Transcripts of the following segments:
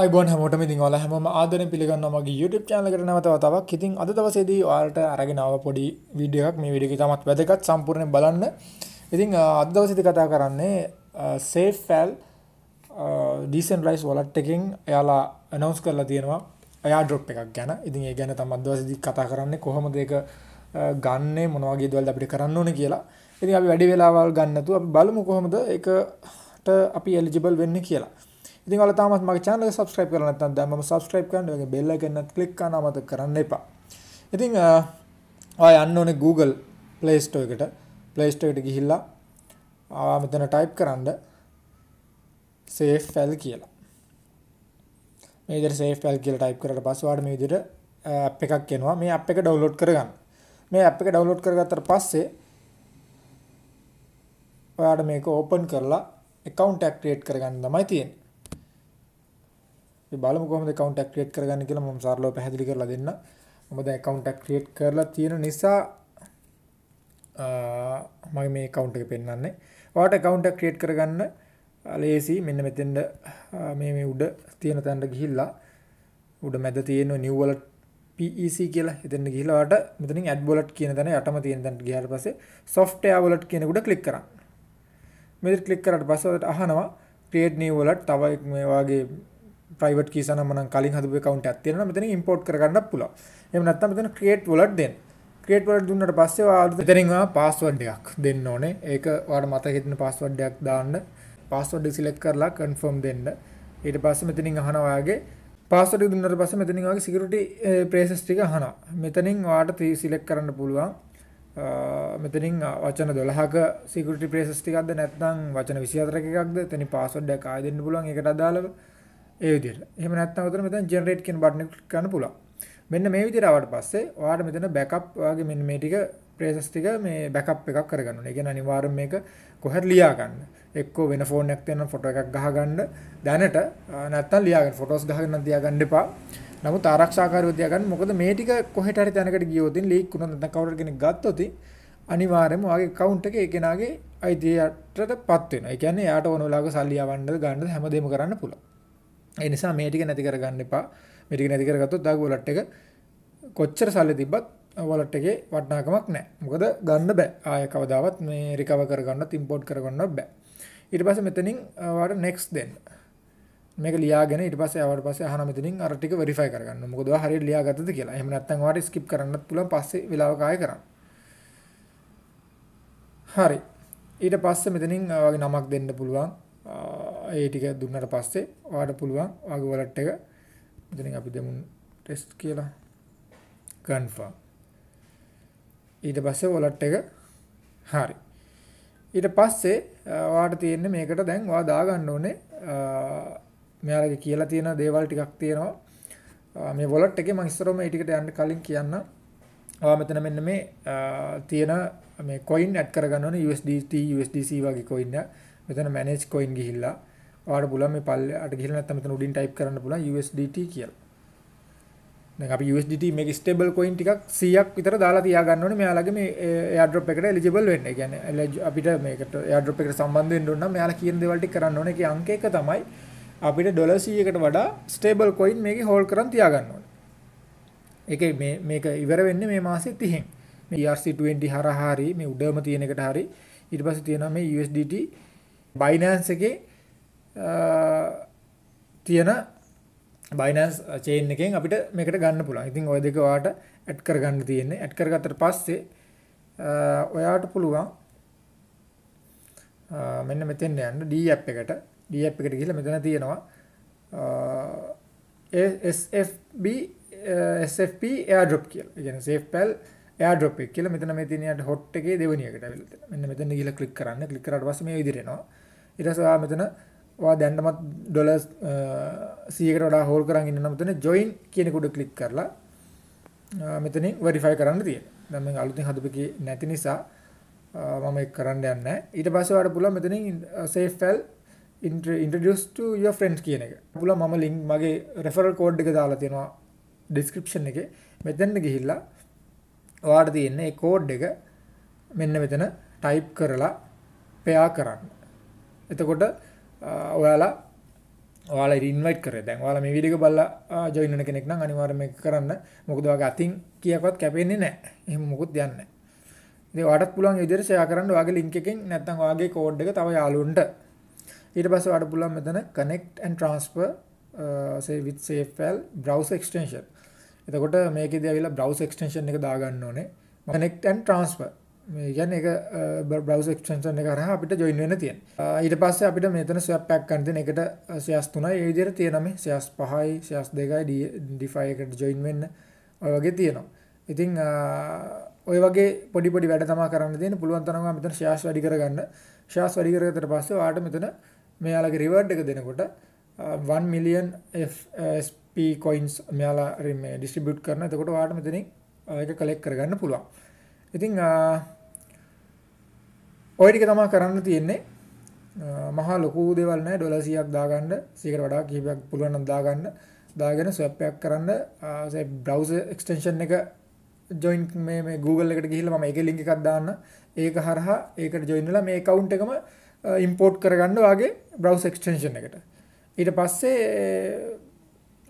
අයිබෝන් හැමෝටම ඉතින් ඔයාලා හැමෝම ආදරෙන් පිළිගන්නවා මගේ YouTube channel එකට නැවත වතාවක්. ඉතින් අද දවසේදී ඔයාලට අරගෙන ආව පොඩි වීඩියෝ එකක්. මේ වීඩියෝ එක තමත් වැදගත් සම්පූර්ණයෙන් බලන්න. ඉතින් අද දවසේදී කතා කරන්නේ SafeFal decentralized wallet එකෙන් එයාලා announce කරලා තියෙනවා airdrop එකක් ගැන. ඉතින් ඒ ගැන තමයි අද දවසේදී කතා කරන්නේ කොහොමද ඒක ගන්නෙ මොන වගේ දේවල්ද අපිට කරන්න ඕනේ කියලා. ඉතින් අපි වැඩි වෙලාවල් ගන්න නැතුව අපි බලමු කොහොමද ඒකට අපි eligible වෙන්නේ කියලා. ඉතින් ඔයාලා තාමත් මගේ channel එක subscribe කරලා නැත්නම් දැන් මම subscribe කරන්න ඔයගේ bell icon එකත් click කරනවා මතක කරන්න එපා. ඉතින් ඔයා යන්න ඕනේ Google Play Store එකට. Play Store එකට ගිහිල්ලා ආ මෙතන type කරන්න save file කියලා. මේ විදිහට save file කියලා type කරලා පස්සේ ඔයාලට මේ විදිහට app එකක් එනවා. මේ app එක download කරගන්න. මේ app එක download කරගත්තට පස්සේ ඔයාට මේක ඕපන් කරලා account එකක් create කරගන්න තමයි තියෙන්නේ. අපි බලමු කොහොමද account එක create කරගන්නේ කියලා මම සරලව පැහැදිලි කරලා දෙන්න. මම දැන් account එක create කරලා තියෙන නිසා මම මේ account එක පෙන්වන්නේ. ඔයාලට account එක create කරගන්න ලේසි මෙන්න මෙතෙන්ද මේ මේ උඩ තියෙන තැනට ගිහිල්ලා උඩ මැද තියෙන new wallet PEC කියලා එතෙන්ට ගිහිල්ලා ඔයාලට මෙතනින් add wallet කියන තැන යටම තියෙන තැනට ගියාට පස්සේ software wallet කියන උඩ click කරන්න. මෙතන click කරාට පස්සේ ඔයාලට අහනවා create new wallet තව මේ වගේ private keys නම් මනම් කලින් හදපු account එකක් තියෙනවා මෙතනින් import කරගන්නත් පුළුවන්. එහෙම නැත්නම් මෙතන create wallet දෙන්න. create wallet දුන්නට පස්සේ ඔයාලට මෙතනින් ඔයා password එකක් දෙන්න ඕනේ. ඒක ඔයාලට මතක හිටින password එකක් දාන්න. password එක select කරලා confirm දෙන්න. ඊට පස්සේ මෙතනින් අහනවා ඔයාගේ password එක දුන්නට පස්සේ මෙතනින් ඔයාගේ security phrases eh, ටික අහනවා. මෙතනින් ඔයාලට select කරන්න පුළුවන්. මෙතනින් වචන 12ක security phrases ටිකක්ද නැත්නම් වචන 24ක එකක්ද එතනින් password එකක් ආයෙ දෙන්න පුළුවන් ඒකට අදාළව. ඒ විදිහට. එහෙම නැත්නම් උතන මෙතන generate කියන බටන් එක ක්ලික් කරන්න පුළුවන්. මෙන්න මේ විදිහට ආවට පස්සේ ඔයාලට මෙතන backup වගේ මෙන්න මේ ටික ප්‍රේසස් ටික මේ backup එකක් කරගන්න ඕනේ. ඒ කියන්නේ අනිවාර්යෙන් මේක කොහෙද ලියා ගන්න. එක්කෝ වෙන ෆෝන් එකක් තියෙන ෆොටෝ එකක් ගහ ගන්න දැනට නැත්නම් ලියා ගන්න. ෆොටෝස් ගහගෙන තියා ගන්න එපා. නමුත් ආරක්ෂාකාරීව තියා ගන්න. මොකද මේ ටික කොහෙට හරි තැනකට ගියොත් ලීක් වුණොත් නැත්නම් කවුරු කෙනෙක් ගත්තොත් අනිවාර්යයෙන්ම ඔයාගේ account එකේ ඒ කෙනාගේ අයිතියටටපත් වෙනවා. ඒ කියන්නේ එයාට ඕන වෙලාවක සල්ලි යවන්න ගන්න හැමදේම කරන්න පුළුවන්. ඒ නිසා මේ ටික නැති කරගන්න එපා. මේ ටික නැති කරගත්තොත් ආ වොලට් එක කොච්චර සල්ලි තිබ්බත් වොලට් එකේ වටිනාකමක් නැහැ. මොකද ගන්න බෑ. ආය කවදාවත් මේ රිකවර් කරගන්නත් ඉම්පෝට් කරගන්නත් බෑ. ඊට පස්සේ මෙතනින් ඔයාලට next දෙන්න. මේක ලියාගෙන ඊට පස්සේ ආවට පස්සේ අහන මෙතනින් අර ටික වෙරිෆයි කරගන්න. මොකද ඔයා හරියට ලියාගත්තද කියලා. එහෙම නැත්නම් ඔයාට ස්කිප් කරන්නත් පුළුවන් පස්සේ වෙලාවක ආයෙ කරන්න. හරි. ඊට පස්සේ මෙතනින් ඔයාගේ නමක් දෙන්න පුළුවන්. ඒ ටික දුන්නට පස්සේ ඔයාට පුළුවන් ඔයාගේ wallet එක මෙතනින් අපි දෙමු test කියලා confirm ඊට පස්සේ wallet එක හරි ඊට පස්සේ ඔයාට තියෙන්නේ මේකට දැන් ඔයා දාගන්න ඕනේ මෙයාලගේ කියලා තියෙන දේවල් ටිකක් තියෙනවා මේ wallet එකේ මම ඉස්සරහම මේ ටිකට යන්න කලින් කියන්න ඔයා මෙතන මෙන්න මේ තියෙන මේ coin add කරගන්න ඕනේ USDT USDC වගේ coin එක මෙතන manage coin ගිහිල්ලා ඔයාලට පුළුවන් මේ පල්ලයට ගිහලා නැත්නම් මෙතන උඩින් ටයිප් කරන්න පුළුවන් USDT කියලා. දැන් අපි USDT මේක ස්ටේබල් කොයින් ටිකක් 100ක් විතර දාලා තියා ගන්න ඕනේ මෙයාලගේ මේ airdrop එකට eligible වෙන්න. ඒ කියන්නේ අපිට මේකට airdrop එකට සම්බන්ධ වෙන්න ඕන නම් මෙයාලා කියන දේවල් ටික කරන්න ඕනේ. ඒකේ අංක එක තමයි අපිට ඩොලර් 100කට වඩා ස්ටේබල් කොයින් මේකේ හෝල්ඩ් කරන් තියා ගන්න ඕනේ. ඒකේ මේ මේක ඉවර වෙන්නේ මේ මාසේ 30න්. මේ ERC20 හරහා හරි මේ උඩම තියෙන එකට හරි ඊට පස්සේ තියෙනවා මේ USDT Binance එකේ තියෙන Binance chain එකෙන් අපිට මේකට ගන්න පුළුවන්. ඉතින් ওই දෙක ඔයාට ඇඩ් කරගන්න තියෙන්නේ. ඇඩ් කරගත්තට පස්සේ ඔයාට පුළුවන් මෙන්න මෙතෙන් යන්න D app එකට. D app එකට ගිහලා මෙතන තියෙනවා SFB SFP airdrop කියලා. ඒ කියන්නේ SafePal airdrop එක කියලා මෙතන මේ තියෙන යට hot එකේ දෙවෙනි එකට ඇවිල්ලා තියෙනවා. මෙන්න මෙතන ගිහලා ක්ලික් කරන්න. ක්ලික් කරාට පස්සේ මේ විදිහට එනවා. ඊට පස්සේ මෙතන ඔයා දැන්නමත් ඩොලර් 100කට වඩා හෝල් කරන් ඉන්න නම් මෙතන join කියන කුඩ ක්ලික් කරලා මෙතනින් verify කරන්න තියෙනවා. දැන් මම අලුතින් හදපු නැති නිසා මම ඒක කරන්න යන්නේ ඊට පස්සේ ඔයාලට පුළුවන් මෙතනින් save file introduce to your friends කියන එක. පුළුවන් මම link මගේ referral code එක දාලා තියෙනවා description එකේ. මෙතෙන්ට ගිහිල්ලා ඔයාලට තියෙන ඒ code එක මෙන්න මෙතන type කරලා pair කරන්න. එතකොට ඔයාලා ඔයාලා ඉන්වයිට් කරේ. දැන් ඔයාලා මේ වීඩියෝ එක බලලා ජොයින් වෙන කෙනෙක් නම් අනිවාර්යයෙන්ම ඒක කරන්න. මොකද ඔයාගේ අතින් කීයක්වත් කැපෙන්නේ නැහැ. එහෙම මොකුත් යන්නේ නැහැ. ඉතින් ඔයාටත් පුළුවන් ඒ විදිහට ෂෙයා කරන්න ඔයාගේ link එකෙන් නැත්නම් ඔයාගේ code එක තව යාළුවන්ට. ඊට පස්සේ ඔයාට පුළුවන් මෙතන connect and transfer uh, say with safefile browser extension. එතකොට මේකෙදී ඇවිල්ලා browser extension එක දාගන්න ඕනේ. connect and transfer මේ කියන්නේ ඒක browser extension එක හරහා අපිට join වෙන්න තියෙන. ඊට පස්සේ අපිට මෙතන swap pack ගන්න තියෙන එකට shares 3යි ඒ විදිහට තියෙනවා මේ shares 5යි shares 2යි DeFi එකට join වෙන්න ඔය වගේ තියෙනවා. ඉතින් ඔය වගේ පොඩි පොඩි වැඩ තමයි කරන්න තියෙන්නේ. පුළුවන් තරම් මෙතන shares වැඩි කරගන්න. shares වැඩි කරගත්තට පස්සේ ඔයාලට මෙතන මෙයාලගේ reward එක දෙනකොට 1 million FSP coins මෙයාලා මේ distribute කරන. එතකොට ඔයාලට මෙතනින් ඒක collect කරගන්න පුළුවන්. ඉතින් ඔය ටික තමයි කරන්න තියෙන්නේ. මහා ලොකු දේවල් නැහැ. ඩොලර් 100ක් දාගන්න, 100කට වඩා කීපයක් පුළුවන් නම් දාගන්න. දාගෙන swap එකක් කරන්න, ඒ browser extension එක join මේ මේ Google එකට ගිහිල්ලා මම ඒකේ link එකක් දාන්න. ඒක හරහා ඒකට join වෙලා මේ account එකම import කරගන්න වාගේ browser extension එකට. ඊට පස්සේ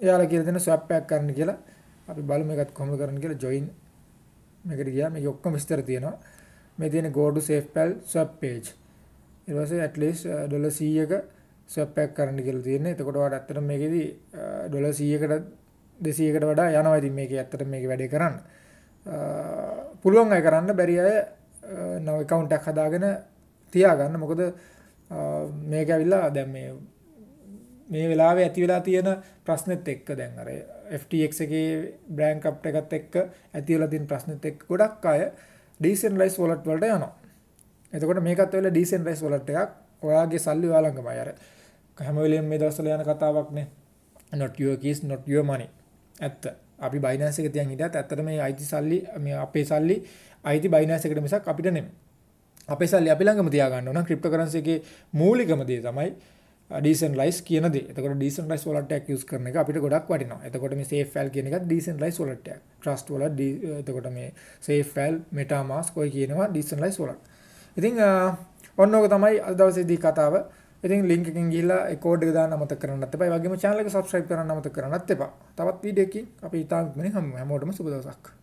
එයාලා කියලා දෙන swap එකක් කරන්න කියලා අපි බලමු එකත් කොහොමද කරන්න කියලා join මේකට ගියා. මේක ඔක්කොම විස්තර තියෙනවා. මේ තියෙන go to safepal swap page ඊට පස්සේ at least ඩොලර් uh, 100ක swap එකක් කරන්න කියලා තියෙනවා එතකොට ඔයාලට ඇත්තටම මේකෙදි ඩොලර් 100කට 200කට වඩා යනවා ඉතින් මේකේ ඇත්තටම මේක වැඩේ කරන්න uh, පුළුවන් අය කරන්න බැරි අය uh, නව account එකක් හදාගෙන තියාගන්න මොකද මේක ඇවිල්ලා දැන් මේ මේ වෙලාවේ ඇති වෙලා තියෙන ප්‍රශ්නෙත් එක්ක දැන් අර FTX එකේ බ්‍රෑන්ක් අප් එකත් එක්ක ඇති වෙලා තියෙන ප්‍රශ්නෙත් එක්ක ගොඩක් අය decentralized wallet වලට යනවා. එතකොට මේකත් වෙලා decentralized wallet එකක්. ඔයාගේ සල්ලි ඔයා ළඟමයි. අර හැම වෙලෙම මේ දවස්වල යන කතාවක්නේ. not your keys not your money. ඇත්ත. අපි Binance එක තියන් හිටියත් ඇත්තට මේ අයිති සල්ලි මේ අපේ සල්ලි අයිති Binance එකට මිසක් අපිට නෙමෙයි. අපේ සල්ලි අපි ළඟම තියාගන්න ඕන. cryptocurrency එකේ මූලිකම දේ තමයි Uh, decentralized කියන දේ. එතකොට decentralized wallet එකක් use කරන එක අපිට ගොඩක් වටිනවා. එතකොට මේ SafeWal කියන එකත් decentralized wallet එකක්. Trust wallet uh, එතකොට මේ SafeWal, MetaMask ඔය කියනවා decentralized wallet. ඉතින් uh, ඔන්න ඕක තමයි අද දවසේදී කතාව. ඉතින් link එකෙන් ගිහිල්ලා ඒ code එක දාන්න අමතක කරන්නත් එපා. ඒ වගේම channel එක subscribe කරන්න අමතක කරන්නත් එපා. තවත් වීඩියෝ එකකින් අපි ඊටාම් ඉක්මනින් හැමෝටම සුබ දවසක්.